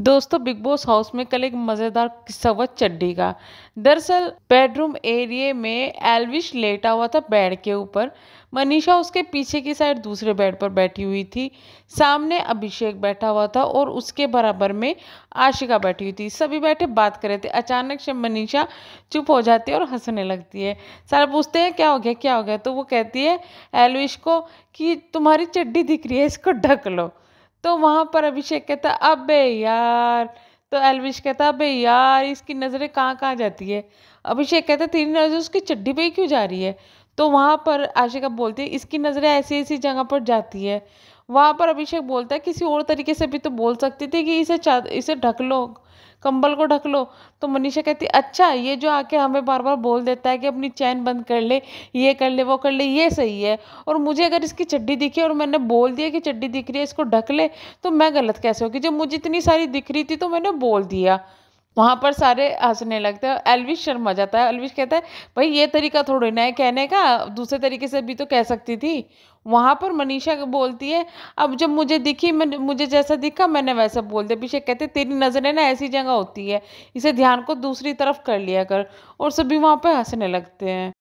दोस्तों big boss house में कल एक मज़ेदार किस्सा हुआ चड्डी का दरअसल बेडरूम एरिए में एलविश लेटा हुआ था बेड के ऊपर मनीषा उसके पीछे की साइड दूसरे बेड पर बैठी हुई थी सामने अभिषेक बैठा हुआ था और उसके बराबर में आशिका बैठी हुई थी सभी बैठे बात कर रहे थे अचानक से मनीषा चुप हो जाती है और हंसने लगती है सारा पूछते हैं क्या हो गया क्या हो गया तो वो कहती है एलविश को कि तुम्हारी चड्डी दिख रही है इसको ढक लो तो वहाँ पर अभिषेक कहता अबे यार तो एलविश कहता अबे यार इसकी नज़रें कहाँ कहाँ जाती है अभिषेक कहता तेरी नज़र उसकी चड्डी पे ही क्यों जा रही है तो वहाँ पर आशिका बोलती है इसकी नज़रें ऐसी ऐसी जगह पर जाती है वहाँ पर अभिषेक बोलता है किसी और तरीके से भी तो बोल सकती थी कि इसे इसे ढक लो कंबल को ढक लो तो मनीषा कहती अच्छा ये जो आके हमें बार बार बोल देता है कि अपनी चैन बंद कर ले ये कर ले वो कर ले ये सही है और मुझे अगर इसकी चड्डी दिखी और मैंने बोल दिया कि चड्डी दिख रही है इसको ढक ले तो मैं गलत कैसे होगी जब मुझे इतनी सारी दिख रही थी तो मैंने बोल दिया वहाँ पर सारे हंसने लगते हैं एलविश शर्मा जाता है एलविश कहता है भाई ये तरीका थोड़ी ना है कहने का दूसरे तरीके से भी तो कह सकती थी वहाँ पर मनीषा बोलती है अब जब मुझे दिखी मैं मुझे जैसा दिखा मैंने वैसा बोल दिया अभिषेक कहते तेरी नज़रें ना ऐसी जगह होती है इसे ध्यान को दूसरी तरफ कर लिया कर और सभी वहाँ पर हंसने लगते हैं